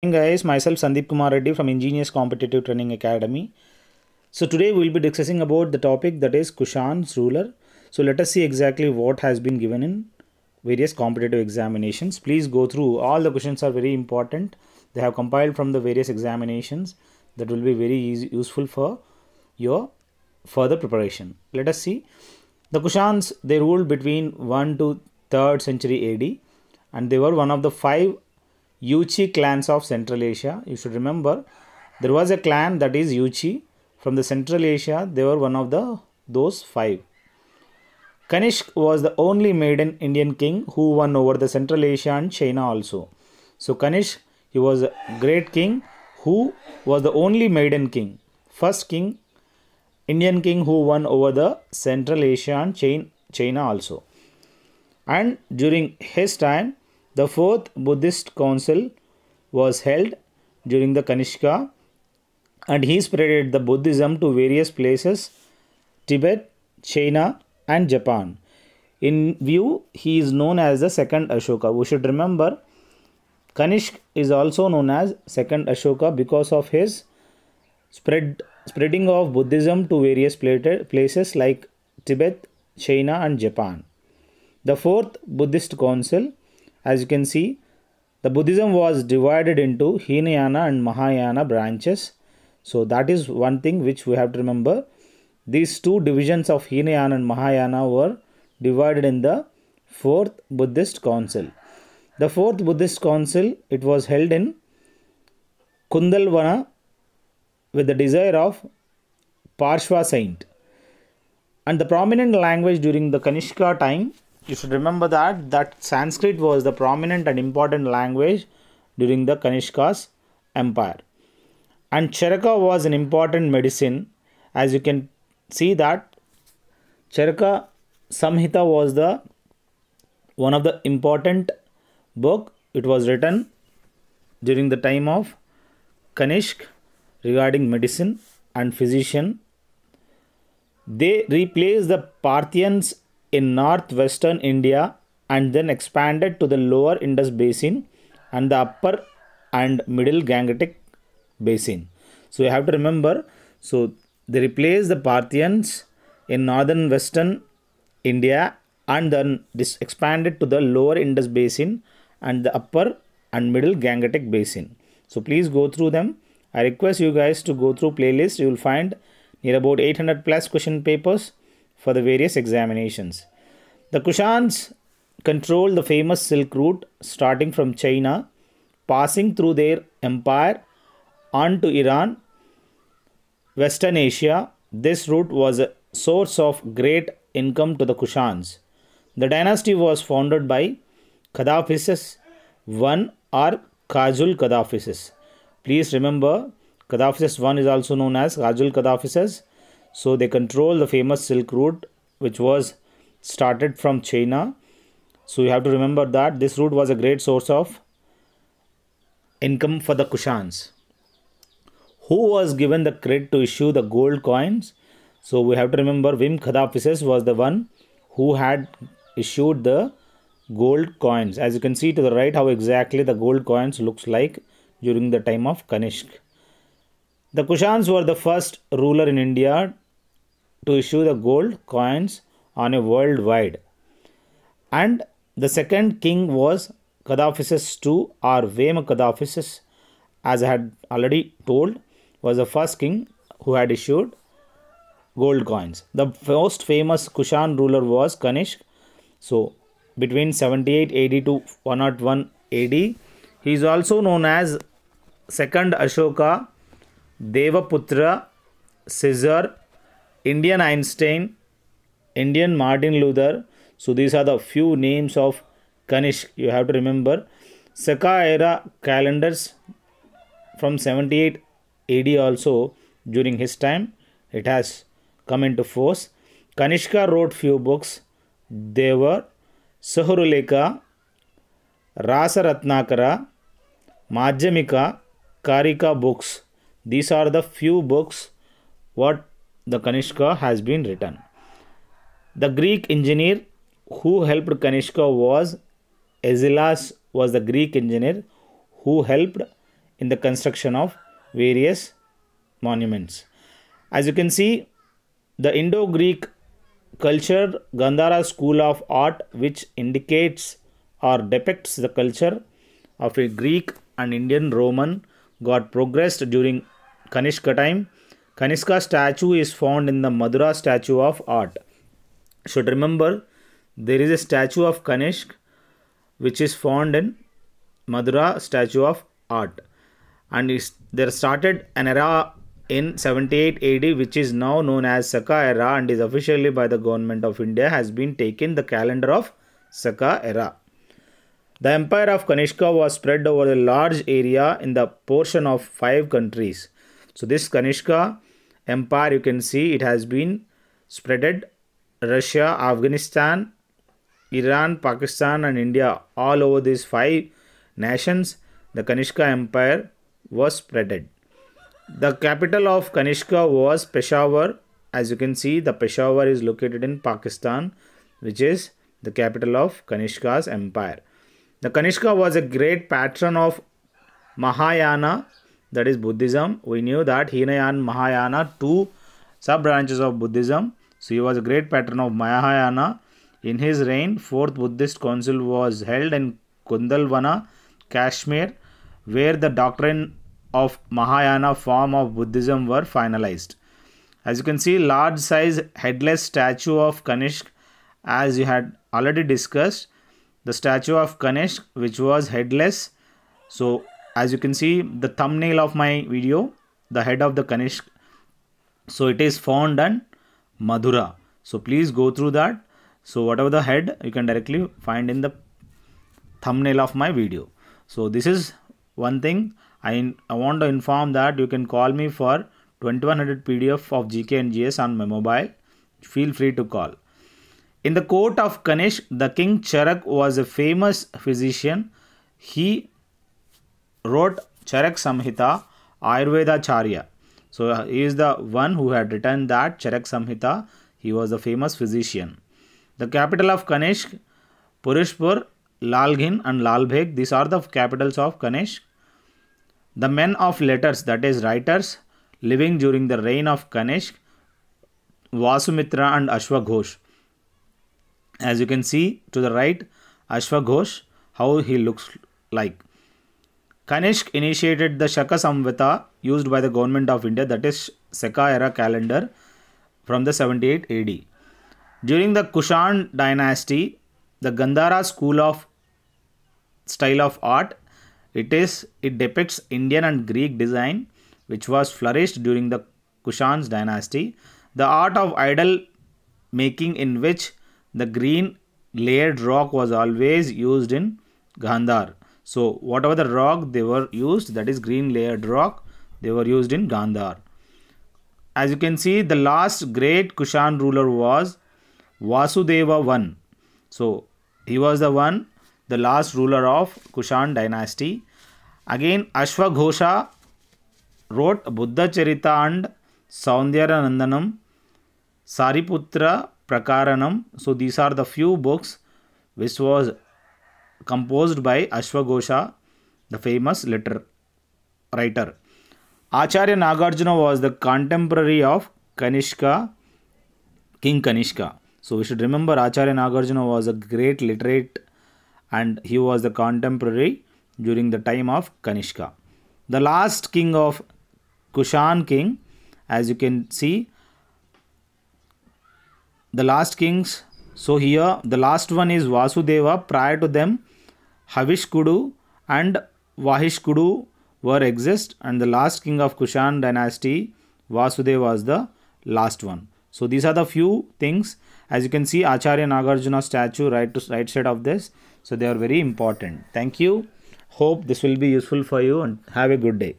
Hey guys, myself Sandeep Kumar Reddy from Ingenious Competitive Training Academy. So today we will be discussing about the topic that is Kushan's ruler. So let us see exactly what has been given in various competitive examinations. Please go through all the questions are very important. They have compiled from the various examinations that will be very easy, useful for your further preparation. Let us see. The Kushans they ruled between 1 to 3rd century AD and they were one of the five Yuchi clans of Central Asia. You should remember there was a clan that is Yuchi from the Central Asia. They were one of the those five. Kanishk was the only maiden Indian king who won over the Central Asia and China also. So Kanishk, he was a great king who was the only maiden king, first king, Indian king who won over the Central Asia and China also. And during his time, the fourth Buddhist council was held during the Kanishka and he spreaded the Buddhism to various places Tibet, China and Japan. In view, he is known as the second Ashoka. We should remember Kanishk is also known as second Ashoka because of his spread spreading of Buddhism to various places like Tibet, China and Japan. The fourth Buddhist council as you can see, the Buddhism was divided into Hinayana and Mahayana branches. So that is one thing which we have to remember. These two divisions of Hinayana and Mahayana were divided in the fourth Buddhist council. The fourth Buddhist council it was held in Kundalvana with the desire of Parshva saint. And the prominent language during the Kanishka time you should remember that that Sanskrit was the prominent and important language during the Kanishka's empire. And Charaka was an important medicine as you can see that Charaka Samhita was the one of the important book it was written during the time of Kanishk regarding medicine and physician. They replaced the Parthians in northwestern India and then expanded to the lower Indus basin and the upper and middle Gangetic basin. So you have to remember, so they replaced the Parthians in northern western India and then this expanded to the lower Indus basin and the upper and middle Gangetic basin. So please go through them. I request you guys to go through playlist. You will find near about 800 plus question papers for the various examinations. The Kushans controlled the famous Silk Route starting from China, passing through their empire on to Iran, Western Asia. This route was a source of great income to the Kushans. The dynasty was founded by Qaddafi's one or Kajul Qaddafi's. Please remember, Qaddafi's one is also known as Kajul Qaddafi's so they control the famous Silk Route, which was started from China. So you have to remember that this route was a great source of income for the Kushans. Who was given the credit to issue the gold coins? So we have to remember Vim Khadafis's was the one who had issued the gold coins. As you can see to the right how exactly the gold coins looks like during the time of Kanishk. The Kushans were the first ruler in India to issue the gold coins on a worldwide. And the second king was Kadhafisus II or Vema Kadhafisus, as I had already told, was the first king who had issued gold coins. The most famous Kushan ruler was Kanishk. So, between 78 AD to 101 AD, he is also known as second Ashoka Devaputra Caesar Indian Einstein Indian Martin Luther so these are the few names of Kanishka you have to remember Saka era calendars from seventy eight D also during his time it has come into force Kanishka wrote few books देवर Suhrullekha Rasaratnakara Madhyamika Karika books These are the few books what the Kanishka has been written. The Greek engineer who helped Kanishka was Azilas. was the Greek engineer who helped in the construction of various monuments. As you can see, the Indo-Greek culture Gandhara school of art which indicates or depicts the culture of a Greek and Indian Roman got progressed during Kanishka time. Kanishka statue is found in the Madura statue of art. Should remember there is a statue of Kanishk which is found in Madura statue of art and there started an era in 78 AD which is now known as Saka era and is officially by the government of India has been taken the calendar of Saka era. The empire of Kanishka was spread over a large area in the portion of five countries. So this Kanishka empire you can see it has been spreaded Russia, Afghanistan, Iran, Pakistan and India all over these five nations the Kanishka empire was spreaded. The capital of Kanishka was Peshawar. As you can see the Peshawar is located in Pakistan which is the capital of Kanishka's empire. The Kanishka was a great patron of Mahayana that is Buddhism. We knew that Hinayana Mahayana, two sub branches of Buddhism. So he was a great patron of Mahayana. In his reign, fourth Buddhist council was held in Kundalvana, Kashmir, where the doctrine of Mahayana form of Buddhism were finalized. As you can see, large size headless statue of Kanishk, as you had already discussed, the statue of Kanishk, which was headless. So as you can see the thumbnail of my video the head of the Kanishk so it is found and Madhura so please go through that so whatever the head you can directly find in the thumbnail of my video so this is one thing I, I want to inform that you can call me for 2100 PDF of GK and GS on my mobile feel free to call in the court of Kanishk, the king Charak was a famous physician. He wrote Charak Samhita Ayurveda Charya. So he is the one who had written that Charak Samhita. He was the famous physician. The capital of Kanishk, Purishpur, Lalghin and Lalbheg. These are the capitals of Kanishk. The men of letters, that is writers, living during the reign of Kanishk, Vasumitra and Ashwaghosh. As you can see to the right, Ashwaghosh, how he looks like. Kanishk initiated the Shaka Samvita used by the government of India, that is Seka era calendar from the 78 AD. During the Kushan dynasty, the Gandhara school of style of art, it is it depicts Indian and Greek design which was flourished during the Kushan's dynasty. The art of idol making in which the green layered rock was always used in Gandhar. So whatever the rock they were used, that is green layered rock, they were used in Gandhar. As you can see, the last great Kushan ruler was Vasudeva I. So he was the one, the last ruler of Kushan dynasty. Again, Ashwaghosha wrote Buddha Charita and Saundyaranandanam, Sariputra Prakaranam. So these are the few books which was composed by Ashwagosha, the famous letter writer. Acharya Nagarjuna was the contemporary of Kanishka, King Kanishka. So we should remember Acharya Nagarjuna was a great literate and he was the contemporary during the time of Kanishka. The last king of Kushan king, as you can see, the last kings. So here the last one is Vasudeva. Prior to them, Havishkudu and Vahishkudu were exist and the last king of Kushan dynasty Vasudeva was the last one. So these are the few things as you can see Acharya Nagarjuna statue right to right side of this. So they are very important. Thank you. Hope this will be useful for you and have a good day.